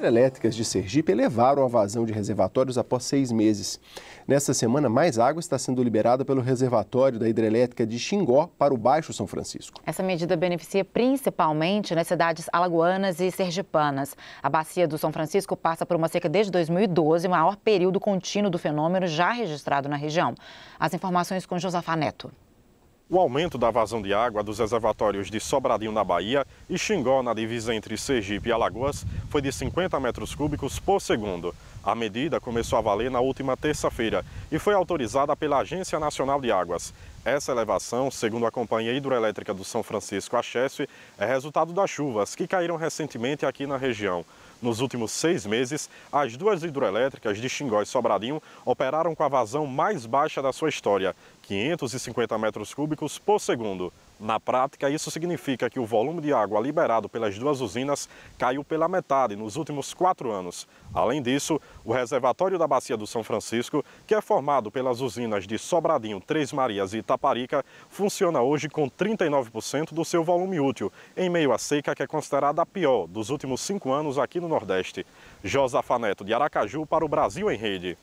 hidrelétricas de Sergipe elevaram a vazão de reservatórios após seis meses. Nesta semana, mais água está sendo liberada pelo reservatório da hidrelétrica de Xingó para o Baixo São Francisco. Essa medida beneficia principalmente nas né, cidades alagoanas e sergipanas. A bacia do São Francisco passa por uma seca desde 2012, o maior período contínuo do fenômeno já registrado na região. As informações com Josafá Neto. O aumento da vazão de água dos reservatórios de Sobradinho na Bahia e Xingó na divisa entre Sergipe e Alagoas foi de 50 metros cúbicos por segundo. A medida começou a valer na última terça-feira e foi autorizada pela Agência Nacional de Águas. Essa elevação, segundo a Companhia Hidroelétrica do São Francisco, a Chesf, é resultado das chuvas que caíram recentemente aqui na região. Nos últimos seis meses, as duas hidroelétricas de Xingó e Sobradinho operaram com a vazão mais baixa da sua história, 550 metros cúbicos por segundo. Na prática, isso significa que o volume de água liberado pelas duas usinas caiu pela metade nos últimos quatro anos. Além disso, o reservatório da Bacia do São Francisco, que é formado pelas usinas de Sobradinho, Três Marias e Itaparica, funciona hoje com 39% do seu volume útil, em meio à seca que é considerada a pior dos últimos cinco anos aqui no Nordeste. Josafa Neto, de Aracaju, para o Brasil em Rede.